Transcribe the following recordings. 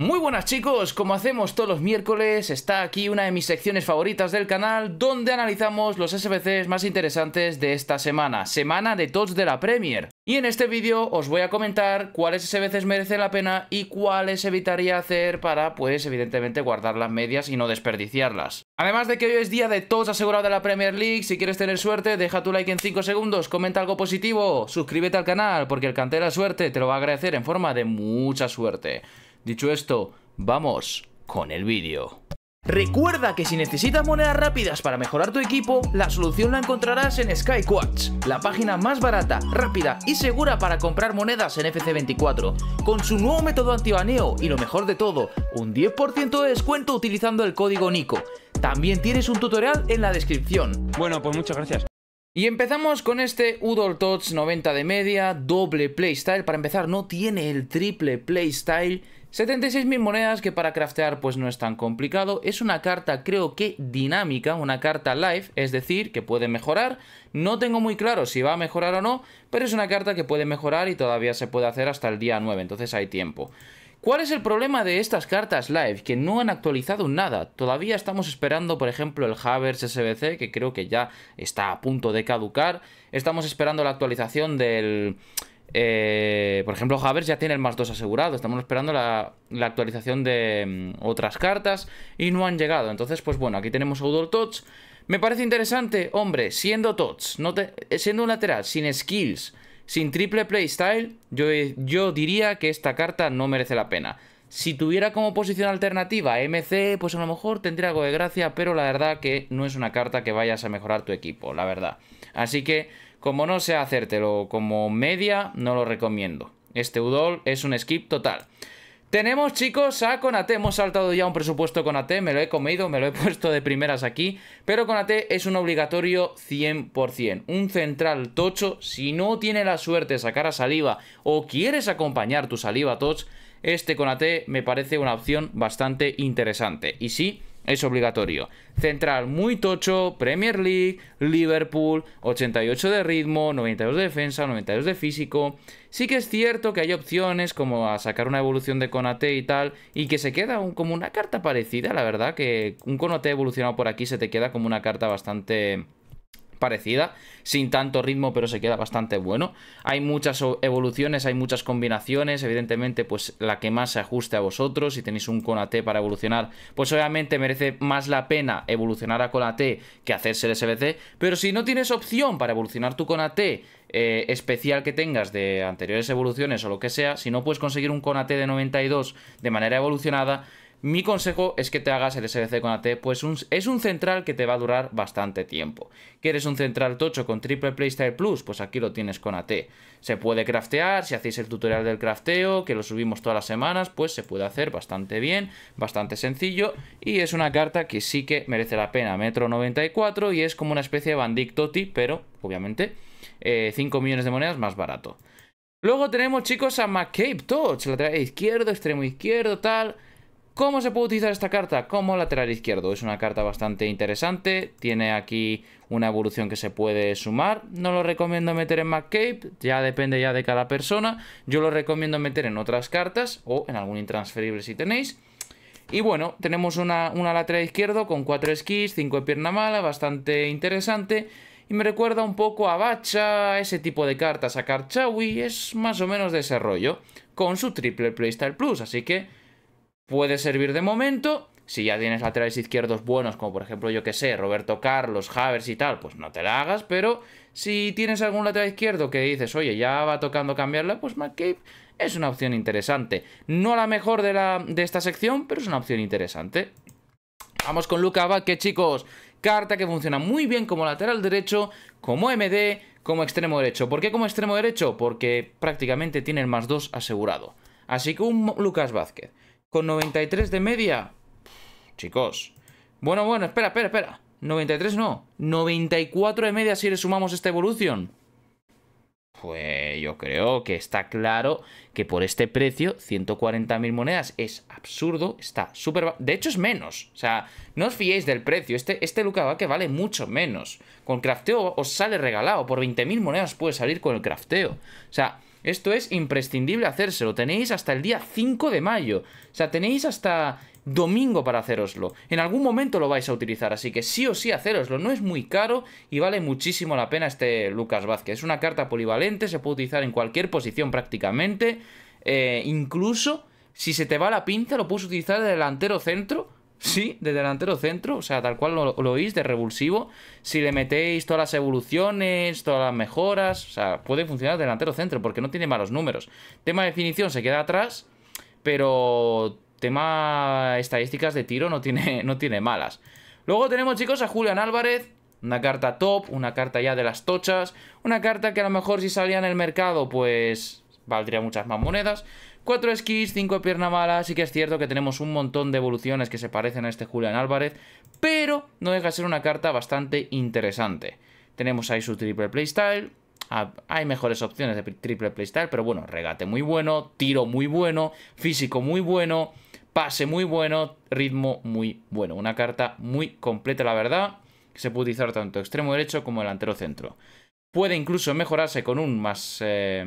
Muy buenas chicos, como hacemos todos los miércoles, está aquí una de mis secciones favoritas del canal donde analizamos los SBCs más interesantes de esta semana, semana de TOTS de la Premier. Y en este vídeo os voy a comentar cuáles SBCs merecen la pena y cuáles evitaría hacer para pues evidentemente guardar las medias y no desperdiciarlas. Además de que hoy es día de TOTS asegurado de la Premier League, si quieres tener suerte deja tu like en 5 segundos, comenta algo positivo, suscríbete al canal porque el cantera suerte te lo va a agradecer en forma de mucha suerte. Dicho esto, vamos con el vídeo. Recuerda que si necesitas monedas rápidas para mejorar tu equipo, la solución la encontrarás en SkyQuartz, la página más barata, rápida y segura para comprar monedas en FC24. Con su nuevo método antibaneo y lo mejor de todo, un 10% de descuento utilizando el código NICO. También tienes un tutorial en la descripción. Bueno, pues muchas gracias. Y empezamos con este Udol Tots 90 de media, doble playstyle. Para empezar, no tiene el triple playstyle 76.000 monedas que para craftear pues no es tan complicado, es una carta creo que dinámica, una carta live, es decir, que puede mejorar, no tengo muy claro si va a mejorar o no, pero es una carta que puede mejorar y todavía se puede hacer hasta el día 9, entonces hay tiempo. ¿Cuál es el problema de estas cartas live? Que no han actualizado nada. Todavía estamos esperando, por ejemplo, el Havers SBC, que creo que ya está a punto de caducar. Estamos esperando la actualización del, eh, por ejemplo, Javers ya tiene el más 2 asegurado. Estamos esperando la, actualización de mm, otras cartas y no han llegado. Entonces, pues bueno, aquí tenemos Outdoor Touch. Me parece interesante, hombre, siendo Touch, eh, siendo un lateral, sin skills, sin triple playstyle, yo, yo diría que esta carta no merece la pena. Si tuviera como posición alternativa MC, pues a lo mejor tendría algo de gracia, pero la verdad que no es una carta que vayas a mejorar tu equipo, la verdad. Así que como no sé hacértelo como media, no lo recomiendo. Este Udol es un skip total. Tenemos, chicos, a Conate. Hemos saltado ya un presupuesto con at Me lo he comido, me lo he puesto de primeras aquí. Pero Konate es un obligatorio 100%. Un central tocho, si no tiene la suerte de sacar a saliva o quieres acompañar tu saliva touch, este Conate me parece una opción bastante interesante. Y sí, es obligatorio. Central muy tocho, Premier League, Liverpool, 88 de ritmo, 92 de defensa, 92 de físico. Sí que es cierto que hay opciones como a sacar una evolución de Conate y tal, y que se queda como una carta parecida, la verdad, que un Conate evolucionado por aquí se te queda como una carta bastante parecida, sin tanto ritmo, pero se queda bastante bueno. Hay muchas evoluciones, hay muchas combinaciones, evidentemente, pues la que más se ajuste a vosotros. Si tenéis un Conate para evolucionar, pues obviamente merece más la pena evolucionar a Conate que hacerse el SBC, pero si no tienes opción para evolucionar tu Conate eh, especial que tengas de anteriores evoluciones o lo que sea, si no puedes conseguir un Conate de 92 de manera evolucionada, mi consejo es que te hagas el SBC con AT, pues es un central que te va a durar bastante tiempo. ¿Quieres un central tocho con triple playstyle plus? Pues aquí lo tienes con AT. Se puede craftear, si hacéis el tutorial del crafteo, que lo subimos todas las semanas, pues se puede hacer bastante bien, bastante sencillo. Y es una carta que sí que merece la pena. Metro 94 y es como una especie de Bandic Toti, pero obviamente 5 eh, millones de monedas más barato. Luego tenemos chicos a McCabe la trae izquierdo, extremo izquierdo, tal... ¿Cómo se puede utilizar esta carta? Como lateral izquierdo. Es una carta bastante interesante. Tiene aquí una evolución que se puede sumar. No lo recomiendo meter en McCabe. Ya depende ya de cada persona. Yo lo recomiendo meter en otras cartas o en algún intransferible si tenéis. Y bueno, tenemos una, lateral izquierdo con 4 skis, 5 de pierna mala, bastante interesante. Y me recuerda un poco a Bacha, ese tipo de cartas, a Karchawi. Es más o menos de ese rollo. Con su triple playstyle plus. Así que puede servir de momento. Si ya tienes laterales izquierdos buenos, como por ejemplo, yo que sé, Roberto Carlos, Havers y tal, pues no te la hagas, pero si tienes algún lateral izquierdo que dices, oye, ya va tocando cambiarla, pues McCabe es una opción interesante. No la mejor de, la, de esta sección, pero es una opción interesante. Vamos con Lucas Vázquez, chicos. Carta que funciona muy bien como lateral derecho, como MD, como extremo derecho. ¿Por qué como extremo derecho? Porque prácticamente tiene el más 2 asegurado. Así que un Lucas Vázquez con 93 de media. Chicos. Bueno, bueno, espera, espera, espera. 93 no. 94 de media si le sumamos esta evolución. Pues yo creo que está claro que por este precio, 140.000 monedas es absurdo, está súper... De hecho es menos, o sea, no os fiéis del precio, este, este Luca que vale mucho menos. Con crafteo os sale regalado, por 20.000 monedas puede salir con el crafteo. O sea, esto es imprescindible hacérselo. Tenéis hasta el día 5 de mayo. O sea, tenéis hasta domingo para haceroslo. En algún momento lo vais a utilizar, así que sí o sí haceroslo. No es muy caro y vale muchísimo la pena este Lucas Vázquez. Es una carta polivalente, se puede utilizar en cualquier posición prácticamente. Eh, incluso si se te va la pinza, lo puedes utilizar de delantero centro Sí, de delantero centro, o sea, tal cual lo, oís, de revulsivo. Si le metéis todas las evoluciones, todas las mejoras, o sea, puede funcionar delantero centro porque no tiene malos números. Tema de definición se queda atrás, pero tema estadísticas de tiro no tiene, no tiene malas. Luego tenemos, chicos, a Julián Álvarez, una carta top, una carta ya de las tochas, una carta que a lo mejor si salía en el mercado, pues valdría muchas más monedas. 4 skis, 5 pierna mala, sí que es cierto que tenemos un montón de evoluciones que se parecen a este Julián Álvarez, pero no deja de ser una carta bastante interesante. Tenemos ahí su triple playstyle, ah, hay mejores opciones de triple playstyle, pero bueno, regate muy bueno, tiro muy bueno, físico muy bueno, pase muy bueno, ritmo muy bueno. Una carta muy completa, la verdad, que se puede utilizar tanto extremo derecho como delantero centro. Puede incluso mejorarse con un más, eh,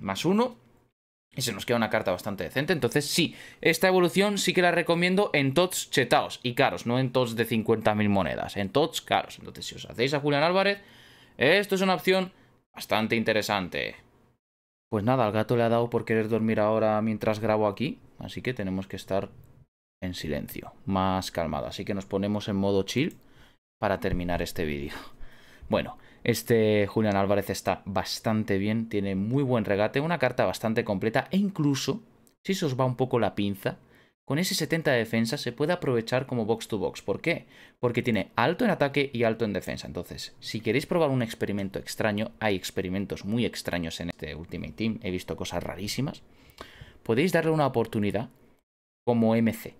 más uno, y se nos queda una carta bastante decente. Entonces, sí, esta evolución sí que la recomiendo en tots chetaos y caros, no en tots de 50.000 monedas, en tots caros. Entonces, si os hacéis a Julián Álvarez, esto es una opción bastante interesante. Pues nada, al gato le ha dado por querer dormir ahora mientras grabo aquí, así que tenemos que estar en silencio, más calmado. Así que nos ponemos en modo chill para terminar este vídeo. Bueno, este Julián Álvarez está bastante bien, tiene muy buen regate, una carta bastante completa e incluso, si se os va un poco la pinza, con ese 70 de defensa se puede aprovechar como box to box. ¿Por qué? Porque tiene alto en ataque y alto en defensa. Entonces, si queréis probar un experimento extraño, hay experimentos muy extraños en este Ultimate Team, he visto cosas rarísimas, podéis darle una oportunidad como MC.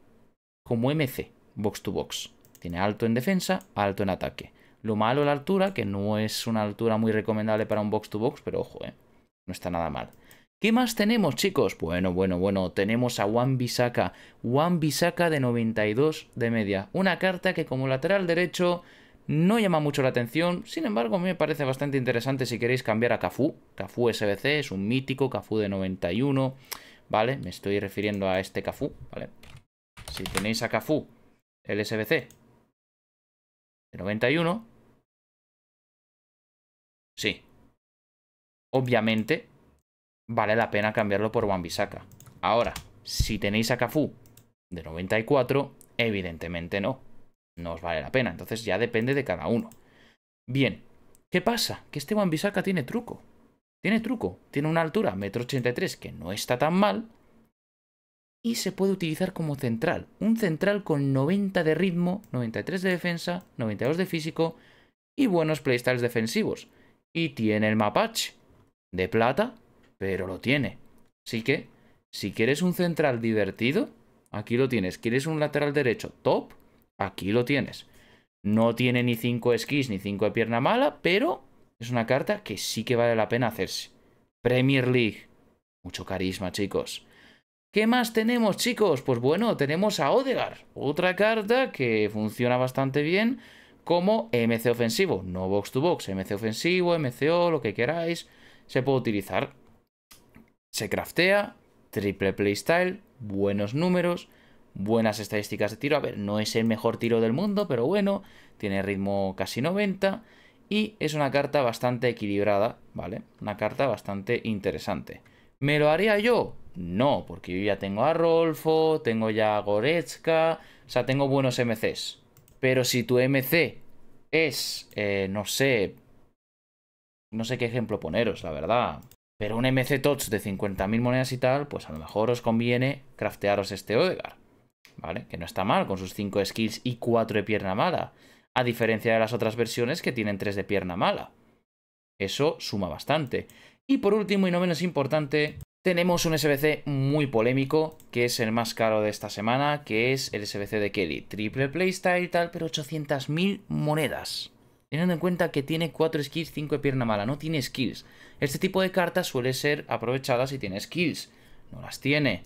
Como MC, box to box. Tiene alto en defensa, alto en ataque. Lo malo la altura, que no es una altura muy recomendable para un box to box, pero ojo, eh, no está nada mal. ¿Qué más tenemos, chicos? Bueno, bueno, bueno, tenemos a Juan Bisaca. Juan Bisaca de 92 de media. Una carta que como lateral derecho no llama mucho la atención, sin embargo a me parece bastante interesante si queréis cambiar a Cafú. Cafú SBC es un mítico, Cafú de 91, ¿vale? Me estoy refiriendo a este Cafú, ¿vale? Si tenéis a Cafú, el SBC de 91, Sí. Obviamente, vale la pena cambiarlo por Wambisaka Ahora, si tenéis a Cafú de 94, evidentemente no. No os vale la pena. Entonces ya depende de cada uno. Bien. ¿Qué pasa? Que este Wambisaka tiene truco. Tiene truco. Tiene una altura, metro m que no está tan mal. Y se puede utilizar como central. Un central con 90 de ritmo, 93 de defensa, 92 de físico y buenos playstyles defensivos y tiene el mapache de plata, pero lo tiene. Así que, si quieres un central divertido, aquí lo tienes. ¿Quieres un lateral derecho top? Aquí lo tienes. No tiene ni 5 esquís ni 5 de pierna mala, pero es una carta que sí que vale la pena hacerse. Premier League. Mucho carisma, chicos. ¿Qué más tenemos, chicos? Pues bueno, tenemos a Odegar. Otra carta que funciona bastante bien como MC ofensivo, no box to box, MC ofensivo, MCO, lo que queráis, se puede utilizar. Se craftea, triple playstyle, buenos números, buenas estadísticas de tiro. A ver, no es el mejor tiro del mundo, pero bueno, tiene ritmo casi 90 y es una carta bastante equilibrada, ¿vale? Una carta bastante interesante. ¿Me lo haría yo? No, porque yo ya tengo a Rolfo, tengo ya a Goretzka, o sea, tengo buenos MCs. Pero si tu MC es, eh, no sé, no sé qué ejemplo poneros, la verdad. Pero un MC TOTS de 50.000 monedas y tal, pues a lo mejor os conviene craftearos este Odegar. ¿Vale? Que no está mal, con sus 5 skills y 4 de pierna mala. A diferencia de las otras versiones que tienen 3 de pierna mala. Eso suma bastante. Y por último y no menos importante, tenemos un SBC muy polémico, que es el más caro de esta semana, que es el SBC de Kelly. Triple playstyle tal, pero 800.000 monedas. Teniendo en cuenta que tiene 4 skills, 5 de pierna mala, no tiene skills. Este tipo de cartas suele ser aprovechada si tiene skills. No las tiene.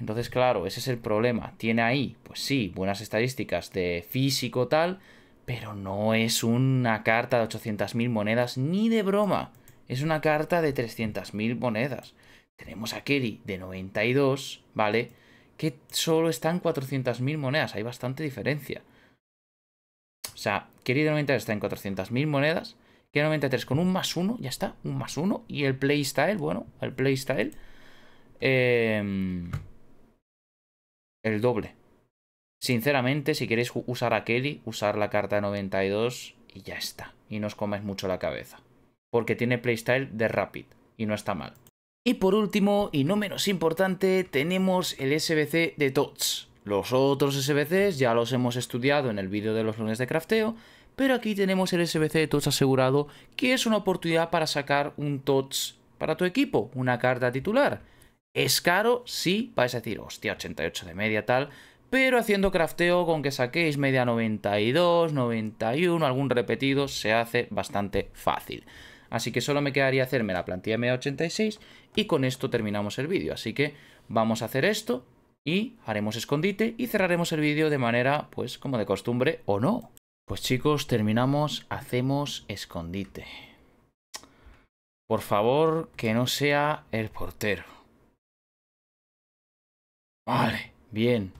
Entonces, claro, ese es el problema. Tiene ahí, pues sí, buenas estadísticas de físico tal, pero no es una carta de 800.000 monedas ni de broma. Es una carta de 300.000 monedas. Tenemos a Kelly de 92, ¿vale? Que solo están 400.000 monedas, hay bastante diferencia. O sea, Kelly de 92 está en 400.000 monedas, de 93 con un más uno, ya está, un más uno. Y el playstyle, bueno, el playstyle... Em, el doble. Sinceramente, si queréis usar a Kelly, usar la carta de 92 y ya está. Y no os comáis mucho la cabeza. Porque tiene playstyle de Rapid y no está mal. Y por último, y no menos importante, tenemos el SBC de TOTS. Los otros SBCs ya los hemos estudiado en el vídeo de los lunes de crafteo, pero aquí tenemos el SBC de TOTS asegurado, que es una oportunidad para sacar un TOTS para tu equipo, una carta titular. Es caro, sí, vais a decir, hostia, 88 de media tal, pero haciendo crafteo con que saquéis media 92, 91, algún repetido, se hace bastante fácil. Así que solo me quedaría hacerme la plantilla media 86 y con esto terminamos el vídeo. Así que vamos a hacer esto y haremos escondite y cerraremos el vídeo de manera, pues como de costumbre, o no. Pues chicos, terminamos, hacemos escondite. Por favor, que no sea el portero. Vale, bien.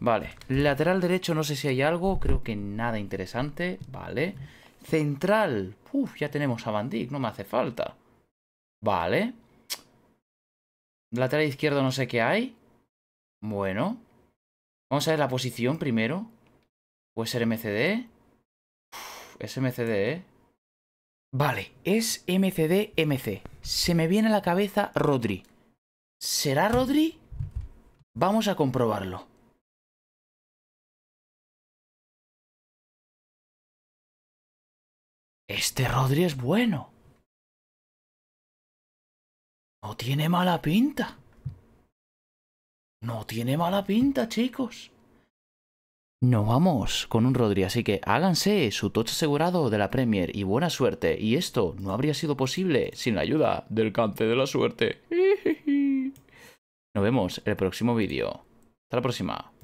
Vale, lateral derecho no sé si hay algo, creo que nada interesante, vale. Central, uff, ya tenemos a Bandit, no me hace falta. Vale, Lateral izquierdo no sé qué hay. Bueno. Vamos a ver la posición primero. Puede ser MCD. es MCD, ¿eh? Vale, es MCD, MC. Se me viene a la cabeza Rodri. ¿Será Rodri? Vamos a comprobarlo. Este Rodri es bueno. No tiene mala pinta. No tiene mala pinta, chicos. No vamos con un Rodri, así que háganse su tocho asegurado de la Premier y buena suerte. Y esto no habría sido posible sin la ayuda del cante de la suerte. Nos vemos en el próximo vídeo. Hasta la próxima.